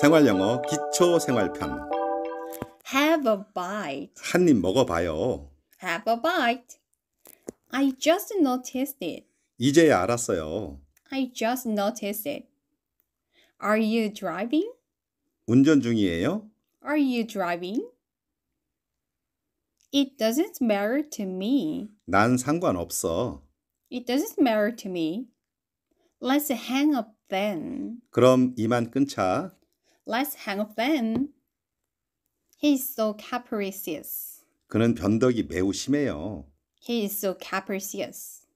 생활영어 기초생활편 Have a bite. 한 입 먹어봐요. Have a bite. I just noticed it. 이제야 알았어요. I just noticed it. Are you driving? 운전 중이에요? Are you driving? It doesn't matter to me. 난 상관없어. It doesn't matter to me. Let's hang up then. 그럼 이만 끊자. Let's hang up then. He is so capricious. 그는 변덕이 매우 심해요. He is so capricious.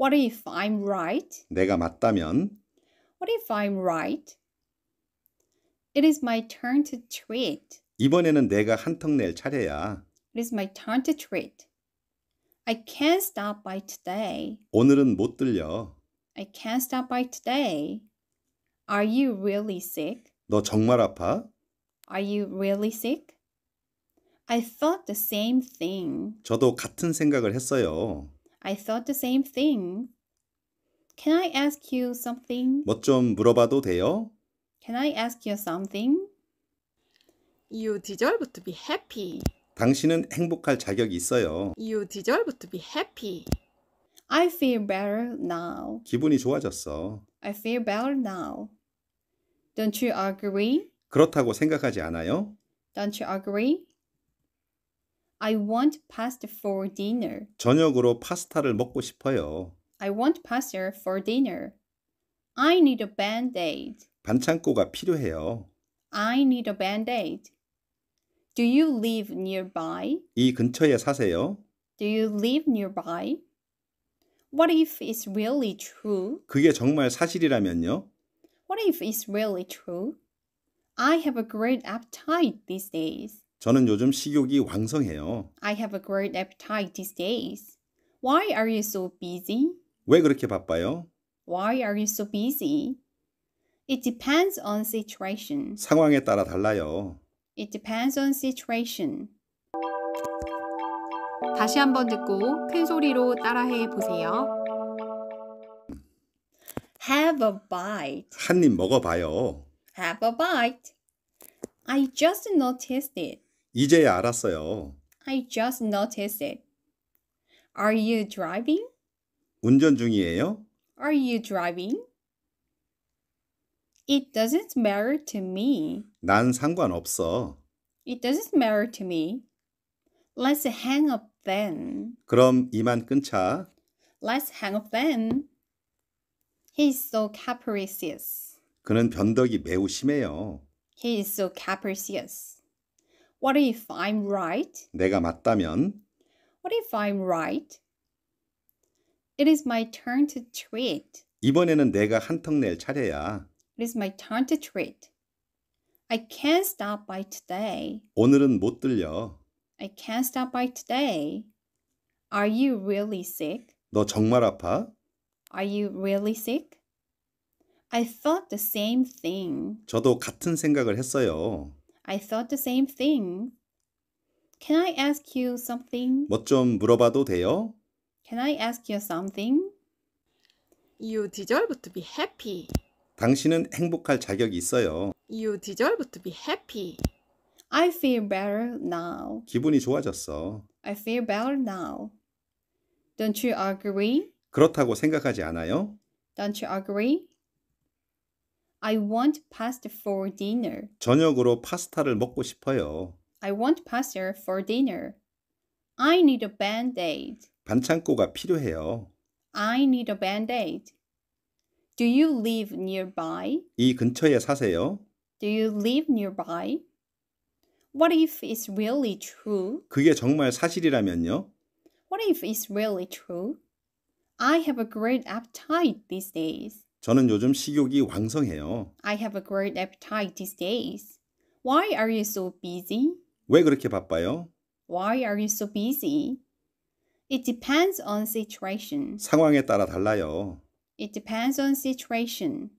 What if I'm right? 내가 맞다면 What if I'm right? It is my turn to treat. 이번에는 내가 한턱 낼 차례야. It is my turn to treat. I can't stop by today. 오늘은 못 들려. I can't stop by today. Are you really sick? 너 정말 아파? Are you really sick? I thought the same thing. 저도 같은 생각을 했어요. I thought the same thing. Can I ask you something? 뭐 좀 물어봐도 돼요? Can I ask you something? You deserve to be happy. 당신은 행복할 자격이 있어요. You deserve to be happy. I feel better now. 기분이 좋아졌어. I feel better now. Don't you agree? 그렇다고 생각하지 않아요? Don't you agree? I want pasta for dinner. 저녁으로 파스타를 먹고 싶어요. I want pasta for dinner. I need a band-aid. 반창고가 필요해요. I need a band-aid. Do you live nearby? 이 근처에 사세요? Do you live nearby? What if it's really true? 그게 정말 사실이라면요? What if it's really true? I have a great appetite these days. 저는 요즘 식욕이 왕성해요. I have a great appetite these days. Why are you so busy? 왜 그렇게 바빠요? Why are you so busy? It depends on situation. 상황에 따라 달라요. It depends on situation. 다시 한번 듣고 큰 소리로 따라해 보세요. Have a bite. 한 입 먹어봐요. Have a bite. I just noticed it. 이제야 알았어요. I just noticed it. Are you driving? 운전 중이에요? Are you driving? It doesn't matter to me. 난 상관없어. It doesn't matter to me. Let's hang up then. 그럼 이만 끊자. Let's hang up then. He's so capricious. 그는 변덕이 매우 심해요. He is so capricious. What if I'm right? 내가 맞다면 What if I'm right? It is my turn to treat. 이번에는 내가 한턱 낼 차례야. It is my turn to treat. I can't stop by today. 오늘은 못 들려. I can't stop by today. Are you really sick? 너 정말 아파? Are you really sick? I thought the same thing. 저도 같은 생각을 했어요. I thought the same thing. Can I ask you something? 뭐 좀 물어봐도 돼요? Can I ask you something? You deserve to be happy. 당신은 행복할 자격이 있어요. You deserve to be happy. I feel better now. 기분이 좋아졌어. I feel better now. Don't you agree? 그렇다고 생각하지 않아요? Don't you agree? I want pasta for dinner. 저녁으로 파스타를 먹고 싶어요. I want pasta for dinner. I need a band-aid. 반창고가 필요해요. I need a band-aid. Do you live nearby? 이 근처에 사세요? Do you live nearby? What if it's really true? 그게 정말 사실이라면요? What if it's really true? I have a great appetite these days. 저는 요즘 식욕이 왕성해요. I have a great appetite these days. Why are you so busy? 왜 그렇게 바빠요? Why are you so busy? It depends on situation. 상황에 따라 달라요. It depends on situation.